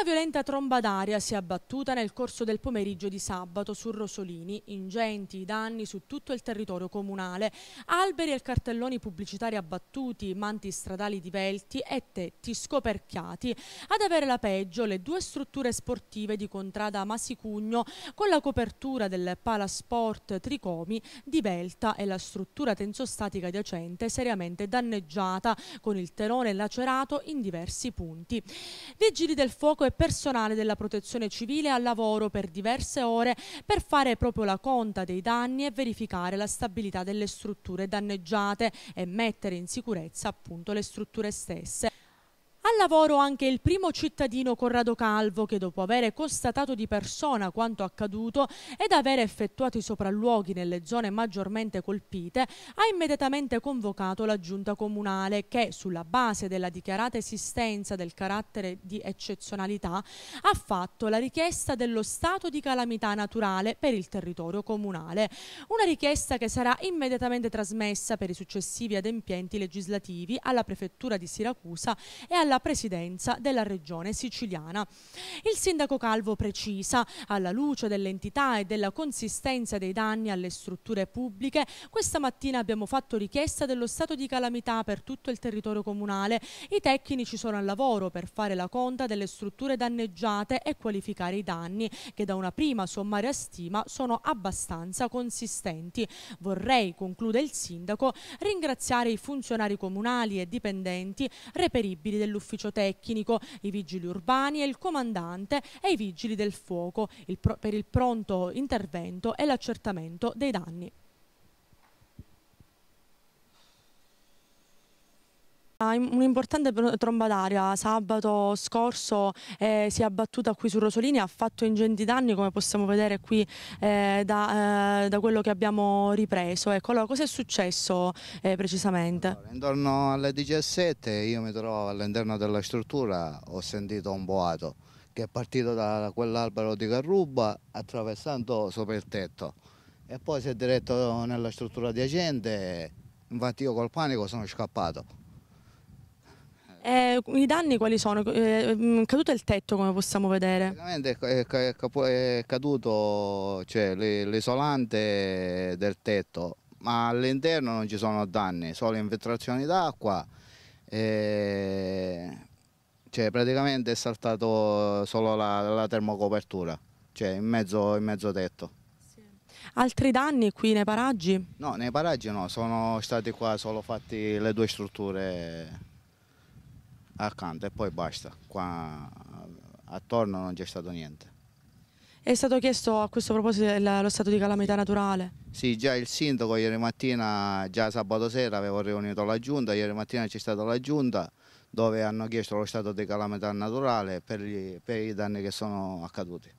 Una violenta tromba d'aria si è abbattuta nel corso del pomeriggio di sabato su Rosolini, ingenti i danni su tutto il territorio comunale, alberi e cartelloni pubblicitari abbattuti, manti stradali divelti e tetti scoperchiati. Ad avere la peggio le due strutture sportive di Contrada Masicugno con la copertura del Palasport Tricomi divelta e la struttura tensostatica adiacente seriamente danneggiata con il terone lacerato in diversi punti. Vigili del fuoco e e personale della protezione civile al lavoro per diverse ore per fare proprio la conta dei danni e verificare la stabilità delle strutture danneggiate e mettere in sicurezza appunto le strutture stesse lavoro anche il primo cittadino Corrado Calvo che dopo avere constatato di persona quanto accaduto ed avere effettuato i sopralluoghi nelle zone maggiormente colpite ha immediatamente convocato la giunta comunale che sulla base della dichiarata esistenza del carattere di eccezionalità ha fatto la richiesta dello stato di calamità naturale per il territorio comunale. Una richiesta che sarà immediatamente trasmessa per i successivi adempienti legislativi alla prefettura di Siracusa e alla prefettura presidenza della regione siciliana. Il sindaco Calvo precisa, alla luce dell'entità e della consistenza dei danni alle strutture pubbliche, questa mattina abbiamo fatto richiesta dello stato di calamità per tutto il territorio comunale. I tecnici sono al lavoro per fare la conta delle strutture danneggiate e qualificare i danni, che da una prima sommaria stima sono abbastanza consistenti. Vorrei, conclude il sindaco, ringraziare i funzionari comunali e dipendenti reperibili dell'ufficio l'ufficio tecnico, i vigili urbani e il comandante e i vigili del fuoco il per il pronto intervento e l'accertamento dei danni. Ah, Un'importante tromba d'aria sabato scorso eh, si è abbattuta qui su Rosolini, ha fatto ingenti danni come possiamo vedere qui eh, da, eh, da, quello che abbiamo ripreso. Ecco, allora cosa è successo eh, precisamente? Allora, intorno alle 17 io mi trovavo all'interno della struttura, ho sentito un boato che è partito da quell'albero di carruba attraversando sopra il tetto e poi si è diretto nella struttura di agente, infatti io col panico sono scappato. Eh, I danni quali sono? È eh, mm, caduto il tetto come possiamo vedere? È caduto cioè, l'isolante del tetto, ma all'interno non ci sono danni, solo infiltrazioni d'acqua. Cioè, praticamente è saltato solo la, la termocopertura, cioè in mezzo, in mezzo tetto. Altri danni qui nei paraggi? No, nei paraggi no, sono stati qua solo fatti le due strutture accanto e poi basta, qua attorno non c'è stato niente. È stato chiesto a questo proposito lo stato di calamità naturale? Sì, già il sindaco ieri mattina, già sabato sera avevo riunito la giunta, ieri mattina c'è stata la giunta dove hanno chiesto lo stato di calamità naturale per, gli, per i danni che sono accaduti.